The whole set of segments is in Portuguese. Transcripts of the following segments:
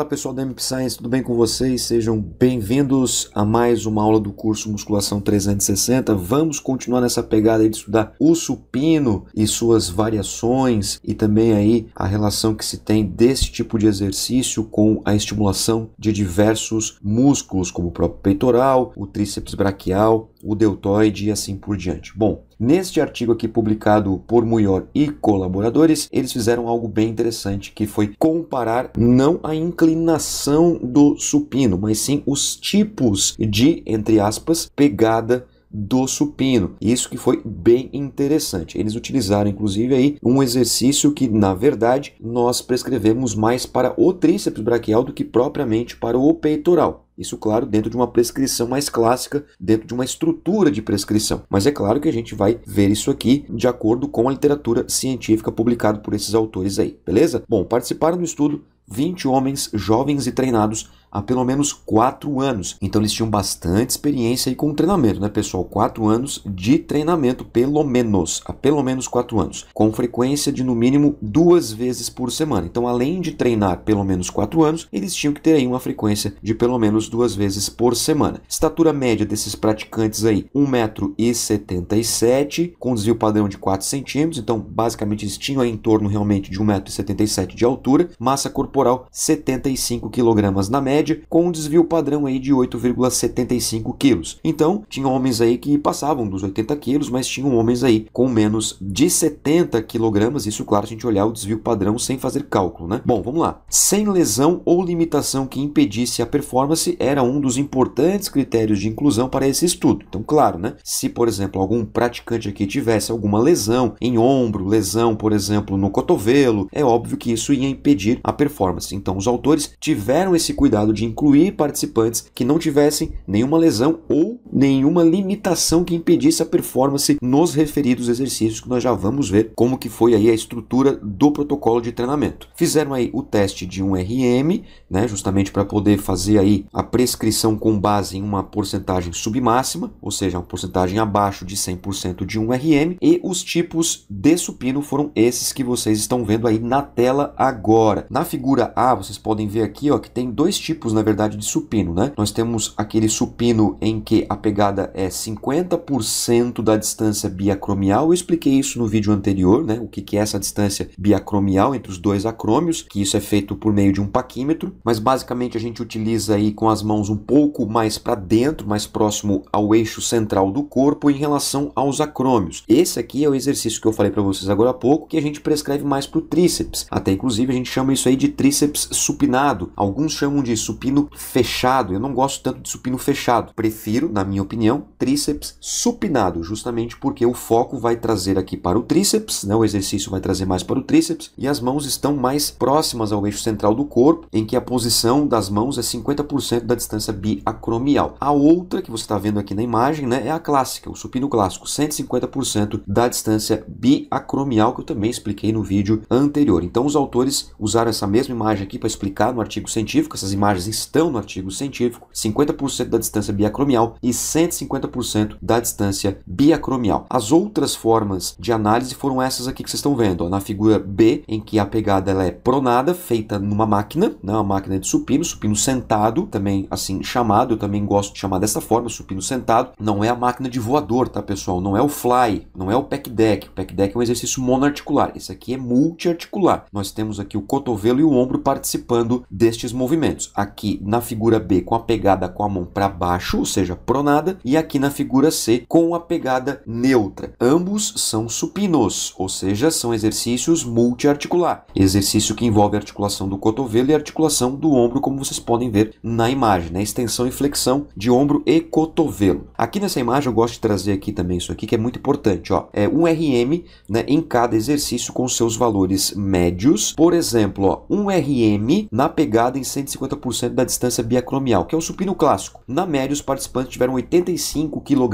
Fala pessoal da MP Science, tudo bem com vocês? Sejam bem-vindos a mais uma aula do curso Musculação 360. Vamos continuar nessa pegada de estudar o supino e suas variações e também aí a relação que se tem desse tipo de exercício com a estimulação de diversos músculos, como o próprio peitoral, o tríceps braquial, o deltoide e assim por diante. Bom, Neste artigo aqui publicado por Muyor e colaboradores, eles fizeram algo bem interessante que foi comparar não a inclinação do supino, mas sim os tipos de, entre aspas, pegada do supino. Isso que foi bem interessante. Eles utilizaram inclusive aí um exercício que na verdade nós prescrevemos mais para o tríceps braquial do que propriamente para o peitoral. Isso, claro, dentro de uma prescrição mais clássica, dentro de uma estrutura de prescrição. Mas é claro que a gente vai ver isso aqui de acordo com a literatura científica publicada por esses autores aí, beleza? Bom, participaram do estudo 20 homens jovens e treinados há pelo menos quatro anos. Então eles tinham bastante experiência e com treinamento, né, pessoal? Quatro anos de treinamento, pelo menos, há pelo menos quatro anos, com frequência de no mínimo duas vezes por semana. Então, além de treinar pelo menos quatro anos, eles tinham que ter aí uma frequência de pelo menos duas vezes por semana. Estatura média desses praticantes aí, 1,77m, com desvio padrão de 4 centímetros, então basicamente eles tinham aí em torno realmente de 1,77m de altura, massa corporal 75 kg na média média, com um desvio padrão aí de 8,75 quilos. Então, tinha homens aí que passavam dos 80 quilos, mas tinham homens aí com menos de 70 quilogramas, isso claro, a gente olhar o desvio padrão sem fazer cálculo, né? Bom, vamos lá. Sem lesão ou limitação que impedisse a performance era um dos importantes critérios de inclusão para esse estudo. Então, claro, né? Se, por exemplo, algum praticante aqui tivesse alguma lesão em ombro, lesão, por exemplo, no cotovelo, é óbvio que isso ia impedir a performance. Então, os autores tiveram esse cuidado de incluir participantes que não tivessem nenhuma lesão ou nenhuma limitação que impedisse a performance nos referidos exercícios que nós já vamos ver como que foi aí a estrutura do protocolo de treinamento. Fizeram aí o teste de um RM, né, justamente para poder fazer aí a prescrição com base em uma porcentagem submáxima, ou seja, uma porcentagem abaixo de 100% de um RM, e os tipos de supino foram esses que vocês estão vendo aí na tela agora. Na figura A, vocês podem ver aqui, ó, que tem dois tipos, na verdade, de supino, né? Nós temos aquele supino em que a pegada é 50% da distância biacromial. Eu expliquei isso no vídeo anterior, né? O que, que é essa distância biacromial entre os dois acrômios, que isso é feito por meio de um paquímetro, mas basicamente a gente utiliza aí com as mãos um pouco mais para dentro, mais próximo ao eixo central do corpo em relação aos acrômios. Esse aqui é o exercício que eu falei para vocês agora há pouco, que a gente prescreve mais para o tríceps. Até inclusive a gente chama isso aí de tríceps supinado. Alguns chamam de supino fechado. Eu não gosto tanto de supino fechado. Prefiro, na minha opinião, tríceps supinado, justamente porque o foco vai trazer aqui para o tríceps, né? o exercício vai trazer mais para o tríceps, e as mãos estão mais próximas ao eixo central do corpo, em que a posição das mãos é 50% da distância biacromial. A outra que você está vendo aqui na imagem né, é a clássica, o supino clássico, 150% da distância biacromial, que eu também expliquei no vídeo anterior. Então, os autores usaram essa mesma imagem aqui para explicar no artigo científico, essas imagens estão no artigo científico, 50% da distância biacromial e 150% da distância biacromial. As outras formas de análise foram essas aqui que vocês estão vendo, ó, na figura B, em que a pegada ela é pronada, feita numa máquina, né, uma máquina de supino, supino sentado, também assim chamado, eu também gosto de chamar dessa forma, supino sentado. Não é a máquina de voador, tá pessoal? Não é o fly, não é o pec deck. O pec deck é um exercício monoarticular, esse aqui é multiarticular. Nós temos aqui o cotovelo e o ombro participando destes movimentos. Aqui na figura B, com a pegada com a mão para baixo, ou seja, pronada, e aqui na figura C com a pegada neutra. Ambos são supinos, ou seja, são exercícios multiarticular, exercício que envolve articulação do cotovelo e articulação do ombro, como vocês podem ver na imagem, né? extensão e flexão de ombro e cotovelo. Aqui nessa imagem eu gosto de trazer aqui também isso aqui que é muito importante, ó, é um RM né, em cada exercício com seus valores médios. Por exemplo, ó, um RM na pegada em 150% da distância biacromial, que é o supino clássico. Na média os participantes tiveram 85 kg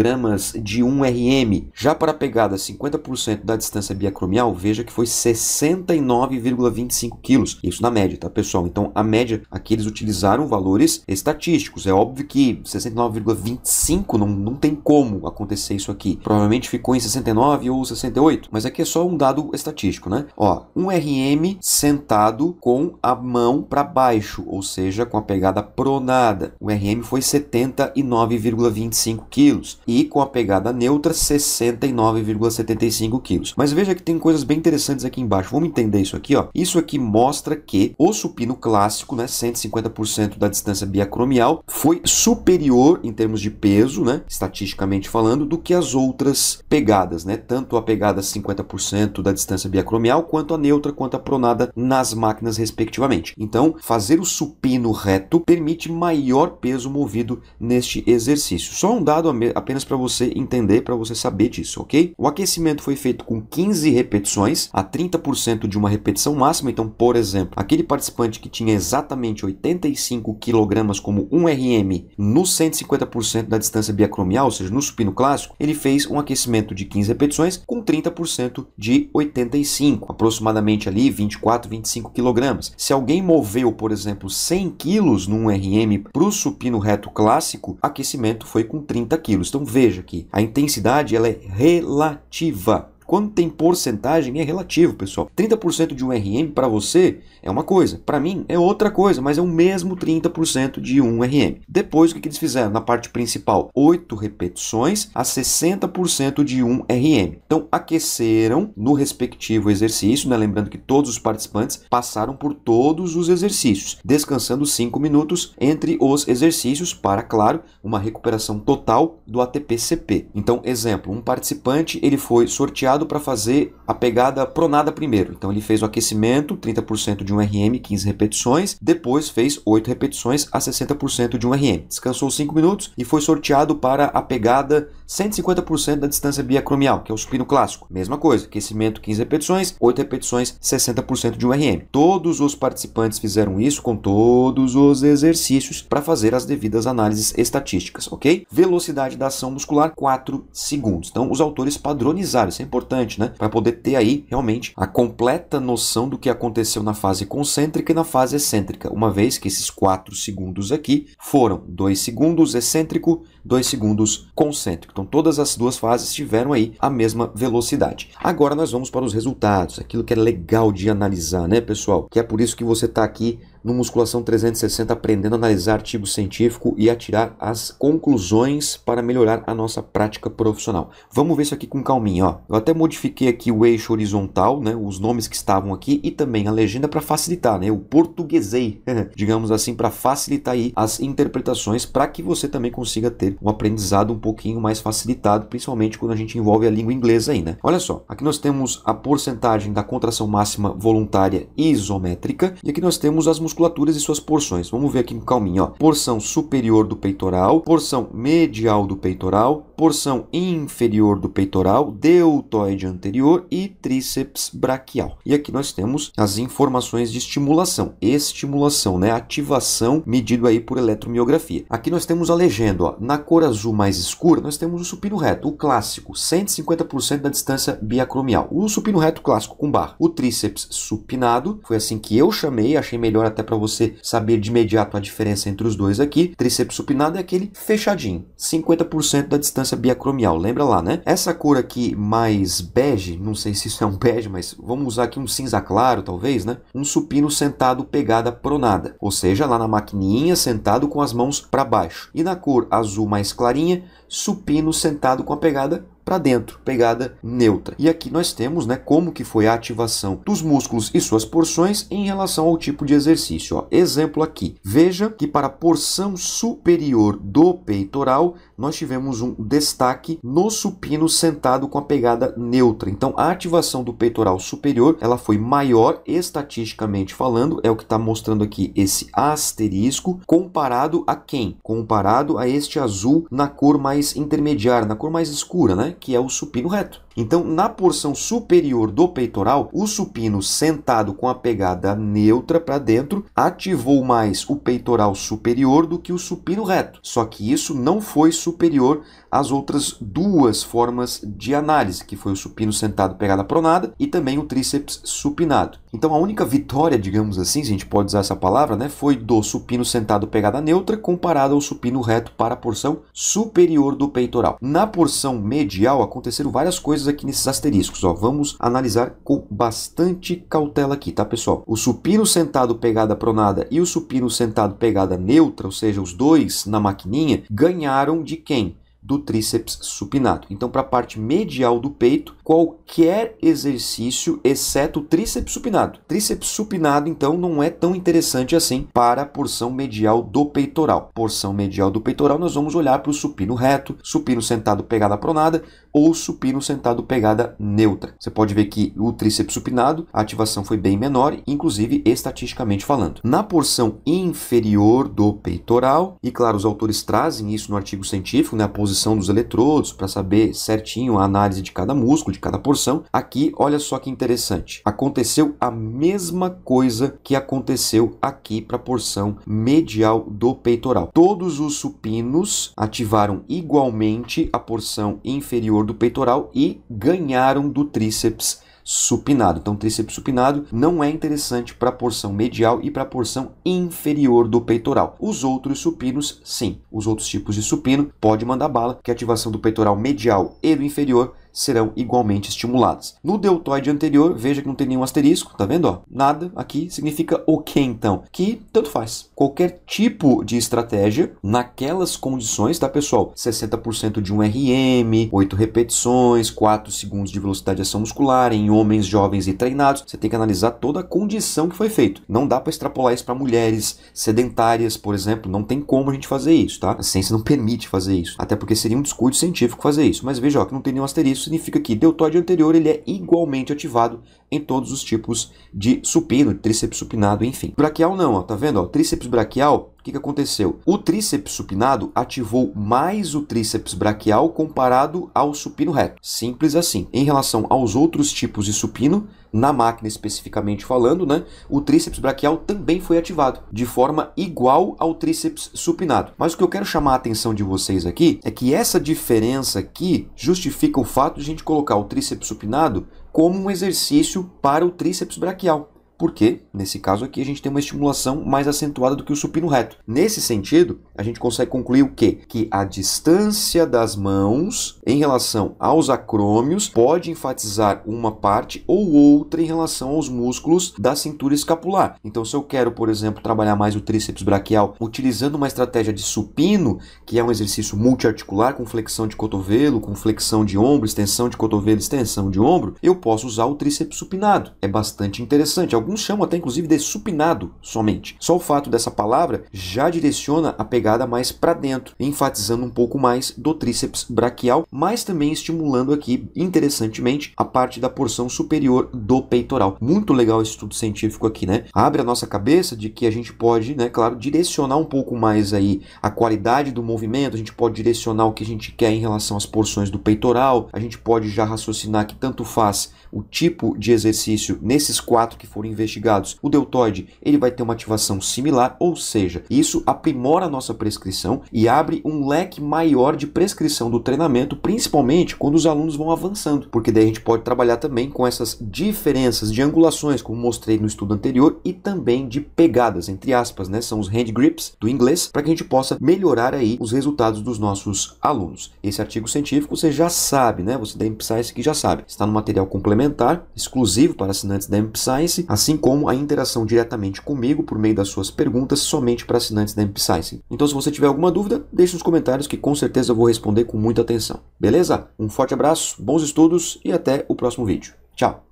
de 1RM. Já para a pegada 50% da distância biacromial, veja que foi 69,25 kg. Isso na média, tá pessoal? Então a média aqui eles utilizaram valores estatísticos. É óbvio que 69,25 não, não tem como acontecer isso aqui. Provavelmente ficou em 69 ou 68, mas aqui é só um dado estatístico, né? Ó, 1RM sentado com a mão para baixo, ou seja, com a pegada pronada. O RM foi 79,25. 25 quilos e com a pegada neutra 69,75 quilos. Mas veja que tem coisas bem interessantes aqui embaixo. Vamos entender isso aqui, ó. Isso aqui mostra que o supino clássico, né, 150% da distância biacromial, foi superior em termos de peso, né, estatisticamente falando, do que as outras pegadas, né? Tanto a pegada 50% da distância biacromial, quanto a neutra, quanto a pronada nas máquinas respectivamente. Então, fazer o supino reto permite maior peso movido neste exercício. Só um dado apenas para você entender, para você saber disso, ok? O aquecimento foi feito com 15 repetições, a 30% de uma repetição máxima. Então, por exemplo, aquele participante que tinha exatamente 85 kg como 1 RM no 150% da distância biacromial, ou seja, no supino clássico, ele fez um aquecimento de 15 repetições com 30% de 85, aproximadamente ali 24, 25 kg. Se alguém moveu, por exemplo, 100 kg num RM para o supino reto clássico, aquecimento foi com 30 quilos. Então veja que a intensidade ela é relativa. Quando tem porcentagem é relativo, pessoal. 30% de um RM para você é uma coisa, para mim é outra coisa, mas é o mesmo 30% de um RM. Depois o que, eles fizeram na parte principal? 8 repetições a 60% de um RM. Então aqueceram no respectivo exercício, né? lembrando que todos os participantes passaram por todos os exercícios, descansando 5 minutos entre os exercícios para, claro, uma recuperação total do ATP-CP. Então, exemplo, um participante ele foi sorteado preparado para fazer a pegada pronada primeiro. Então ele fez o aquecimento, 30% de um RM, 15 repetições, depois fez 8 repetições a 60% de um RM. Descansou 5 minutos e foi sorteado para a pegada 150% da distância biacromial, que é o supino clássico. Mesma coisa, aquecimento 15 repetições, 8 repetições, 60% de um RM. Todos os participantes fizeram isso com todos os exercícios para fazer as devidas análises estatísticas, ok? Velocidade da ação muscular 4 segundos. Então os autores padronizaram, isso é importante importante, né? Para poder ter aí realmente a completa noção do que aconteceu na fase concêntrica e na fase excêntrica, uma vez que esses 4 segundos aqui foram 2 segundos excêntrico, 2 segundos concêntrico. Então todas as duas fases tiveram aí a mesma velocidade. Agora nós vamos para os resultados, aquilo que é legal de analisar, né, pessoal? Que é por isso que você está aqui no Musculação 360 aprendendo a analisar artigo científico e a tirar as conclusões para melhorar a nossa prática profissional. Vamos ver isso aqui com calminha, ó. Eu até modifiquei aqui o eixo horizontal, né, os nomes que estavam aqui e também a legenda para facilitar, né, o portuguesei, digamos assim, para facilitar aí as interpretações para que você também consiga ter um aprendizado um pouquinho mais facilitado, principalmente quando a gente envolve a língua inglesa aí, né? Olha só, aqui nós temos a porcentagem da contração máxima voluntária isométrica e aqui nós temos as musculaturas e suas porções. Vamos ver aqui com calminho, ó. Porção superior do peitoral, porção medial do peitoral, porção inferior do peitoral, deltoide anterior e tríceps braquial. E aqui nós temos as informações de estimulação, estimulação, né? Ativação medido aí por eletromiografia. Aqui nós temos a legenda, ó. Na cor azul mais escura, nós temos o supino reto, o clássico, 150% da distância biacromial. O supino reto clássico com barra. O tríceps supinado, foi assim que eu chamei, achei melhor até para você saber de imediato a diferença entre os dois aqui. Tríceps supinado é aquele fechadinho, 50% da distância biacromial, lembra lá, né? Essa cor aqui mais bege, não sei se isso é um bege, mas vamos usar aqui um cinza claro, talvez, né? Um supino sentado pegada pronada, ou seja, lá na maquininha, sentado com as mãos para baixo. E na cor azul mais clarinha, supino sentado com a pegada para dentro, pegada neutra. E aqui nós temos, né, como que foi a ativação dos músculos e suas porções em relação ao tipo de exercício. Ó. Exemplo aqui. Veja que para a porção superior do peitoral, nós tivemos um destaque no supino sentado com a pegada neutra. Então, a ativação do peitoral superior, ela foi maior estatisticamente falando, é o que está mostrando aqui esse asterisco, comparado a quem? Comparado a este azul na cor mais intermediária, na cor mais escura, né? que é o supino reto. Então, na porção superior do peitoral, o supino sentado com a pegada neutra para dentro ativou mais o peitoral superior do que o supino reto. Só que isso não foi superior às outras duas formas de análise, que foi o supino sentado pegada pronada e também o tríceps supinado. Então, a única vitória, digamos assim, se a gente pode usar essa palavra, né, foi do supino sentado pegada neutra comparado ao supino reto para a porção superior do peitoral. Na porção medial aconteceram várias coisas coisas aqui nesses asteriscos, ó. Vamos analisar com bastante cautela aqui, tá, pessoal? O supino sentado pegada pronada e o supino sentado pegada neutra, ou seja, os dois na maquininha, ganharam de quem? do tríceps supinado. Então, para a parte medial do peito, qualquer exercício exceto o tríceps supinado. Tríceps supinado, então, não é tão interessante assim para a porção medial do peitoral. Porção medial do peitoral, nós vamos olhar para o supino reto, supino sentado pegada pronada, ou supino sentado pegada neutra. Você pode ver que o tríceps supinado, a ativação foi bem menor, inclusive estatisticamente falando. Na porção inferior do peitoral, e claro, os autores trazem isso no artigo científico, né, a posição dos eletrodos, para saber certinho a análise de cada músculo, de cada porção. Aqui, olha só que interessante. Aconteceu a mesma coisa que aconteceu aqui para a porção medial do peitoral. Todos os supinos ativaram igualmente a porção inferior do peitoral e ganharam do tríceps supinado. Então, tríceps supinado não é interessante para a porção medial e para a porção inferior do peitoral. Os outros supinos, sim. Os outros tipos de supino pode mandar bala, que a ativação do peitoral medial e do inferior serão igualmente estimuladas. No deltoide anterior, veja que não tem nenhum asterisco, tá vendo? Ó, nada aqui significa o que então, que tanto faz. Qualquer tipo de estratégia, naquelas condições, tá pessoal? 60% de um RM, 8 repetições, 4 segundos de velocidade de ação muscular, em homens jovens e treinados, você tem que analisar toda a condição que foi feito. Não dá para extrapolar isso para mulheres sedentárias, por exemplo, não tem como a gente fazer isso, tá? A ciência não permite fazer isso, até porque seria um descuido científico fazer isso. Mas veja, ó, que não tem nenhum asterisco, significa que deltóide anterior ele é igualmente ativado em todos os tipos de supino, tríceps supinado, enfim. Braquial não, ó, tá vendo? Ó, tríceps braquial, o que, que aconteceu? O tríceps supinado ativou mais o tríceps braquial comparado ao supino reto. Simples assim. Em relação aos outros tipos de supino, na máquina especificamente falando, né, o tríceps braquial também foi ativado de forma igual ao tríceps supinado. Mas o que eu quero chamar a atenção de vocês aqui é que essa diferença aqui justifica o fato de a gente colocar o tríceps supinado como um exercício para o tríceps braquial porque nesse caso aqui a gente tem uma estimulação mais acentuada do que o supino reto. Nesse sentido, a gente consegue concluir o quê? Que a distância das mãos em relação aos acrômios pode enfatizar uma parte ou outra em relação aos músculos da cintura escapular. Então, se eu quero, por exemplo, trabalhar mais o tríceps braquial utilizando uma estratégia de supino, que é um exercício multiarticular com flexão de cotovelo, com flexão de ombro, extensão de cotovelo, extensão de ombro, eu posso usar o tríceps supinado. É bastante interessante Alguns chamam até inclusive de supinado somente. Só o fato dessa palavra já direciona a pegada mais para dentro, enfatizando um pouco mais do tríceps braquial, mas também estimulando aqui, interessantemente, a parte da porção superior do peitoral. Muito legal esse estudo científico aqui, né? Abre a nossa cabeça de que a gente pode, né, claro, direcionar um pouco mais aí a qualidade do movimento, a gente pode direcionar o que a gente quer em relação às porções do peitoral, a gente pode já raciocinar que tanto faz o tipo de exercício nesses quatro que forem investigados, o deltoide ele vai ter uma ativação similar, ou seja, isso aprimora a nossa prescrição e abre um leque maior de prescrição do treinamento, principalmente quando os alunos vão avançando, porque daí a gente pode trabalhar também com essas diferenças de angulações, como mostrei no estudo anterior, e também de pegadas, entre aspas, né? São os hand grips do inglês, para que a gente possa melhorar aí os resultados dos nossos alunos. Esse artigo científico você já sabe, né? Você da MPScience que já sabe. Está no material complementar, exclusivo para assinantes da MPScience assim como a interação diretamente comigo por meio das suas perguntas somente para assinantes da MPScience. Então, se você tiver alguma dúvida, deixe nos comentários que com certeza eu vou responder com muita atenção. Beleza? Um forte abraço, bons estudos e até o próximo vídeo. Tchau!